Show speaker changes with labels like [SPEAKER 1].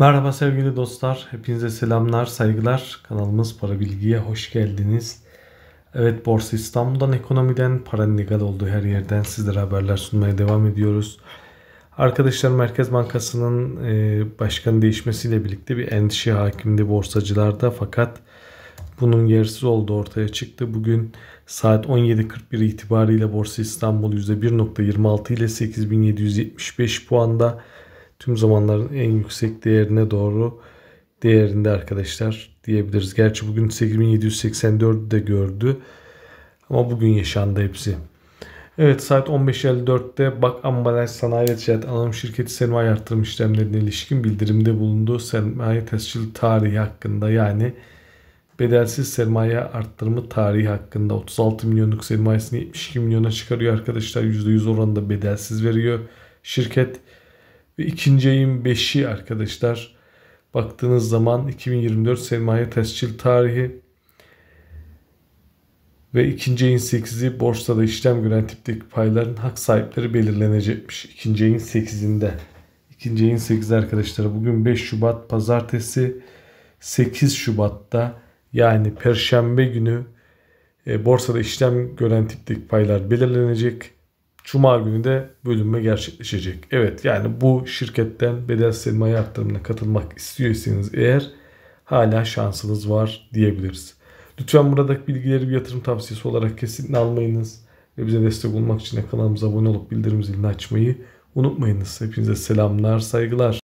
[SPEAKER 1] Merhaba sevgili dostlar. Hepinize selamlar, saygılar. Kanalımız Para Bilgi'ye hoş geldiniz. Evet Borsa İstanbul'dan, ekonomiden, paranın legal olduğu her yerden sizlere haberler sunmaya devam ediyoruz. Arkadaşlar Merkez Bankası'nın e, başkan değişmesiyle birlikte bir endişe hakimdi borsacılarda fakat bunun yersiz olduğu ortaya çıktı. Bugün saat 17.41 itibariyle Borsa İstanbul %1.26 ile 8775 puanda tüm zamanların en yüksek değerine doğru değerinde arkadaşlar diyebiliriz. Gerçi bugün 8784'ü de gördü. Ama bugün yaşandı hepsi. Evet saat 15.54'te Bak Ambalaj Sanayi ve Ticaret Anonim Şirketi sermaye artırım işlemlerine ilişkin bildirimde bulunduğu sermaye tescil tarihi hakkında yani bedelsiz sermaye arttırımı tarihi hakkında 36 milyonluk sermayesini 72 milyona çıkarıyor arkadaşlar. %100 oranında bedelsiz veriyor şirket. Ve ikinci ayın 5'i arkadaşlar baktığınız zaman 2024 sermaye tescil tarihi ve ikinci ayın 8'i borsada işlem gören tipteki payların hak sahipleri belirlenecekmiş. İkinci ayın 8'inde. İkinci ayın 8'i arkadaşlar bugün 5 Şubat pazartesi 8 Şubat'ta yani perşembe günü e, borsada işlem gören tipteki paylar belirlenecek. Cuma günü de bölünme gerçekleşecek. Evet yani bu şirketten bedel sermaye aktarımına katılmak istiyorsanız eğer hala şansınız var diyebiliriz. Lütfen buradaki bilgileri bir yatırım tavsiyesi olarak kesinlikle almayınız. Ve bize destek olmak için de kanalımıza abone olup bildirim zilini açmayı unutmayınız. Hepinize selamlar, saygılar.